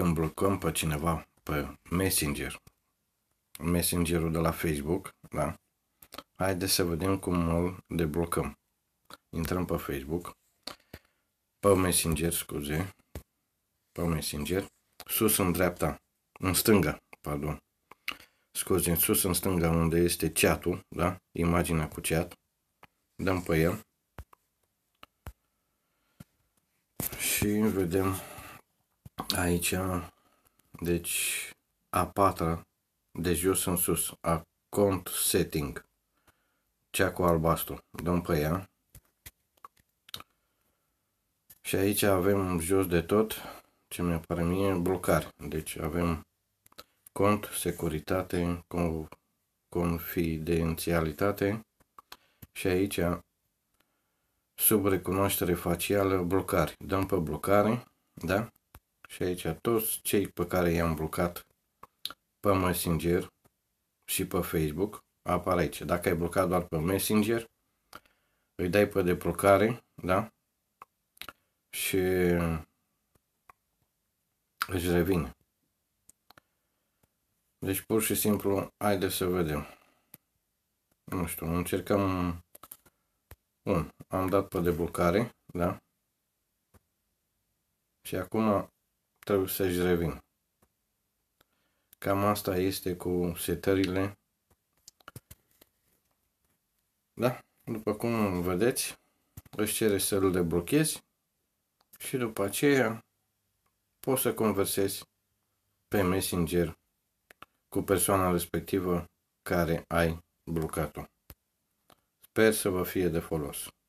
când blocăm pe cineva pe Messenger, Messengerul de la Facebook, da? Haideți să vedem cum îl deblocăm. Intrăm pe Facebook, pe Messenger, scuze, pe Messenger, sus în dreapta, în stânga, pardon, scuze, sus în stânga unde este chat-ul, da? Imaginea cu chat. Dăm pe el. Și vedem aici, deci a patra, de jos în sus, a cont setting, cea cu albastru, dăm pe ea. Și aici avem jos de tot, ce mi apare mie, blocare. Deci avem cont, securitate, confidențialitate și aici sub recunoaștere facială blocare. Dăm pe blocare, da? Și aici toți cei pe care i-am blocat pe Messenger și pe Facebook apar aici. Dacă ai blocat doar pe Messenger, îi dai pe deblocare, da? Și își revine. Deci pur și simplu, haide să vedem. Nu știu, încercăm... Bun, am dat pe deblocare, da? Și acum trebuie să-și revin. Cam asta este cu setările. Da? După cum vedeți, își cere să îl deblochezi și după aceea poți să conversezi pe Messenger cu persoana respectivă care ai blocat-o. Sper să vă fie de folos.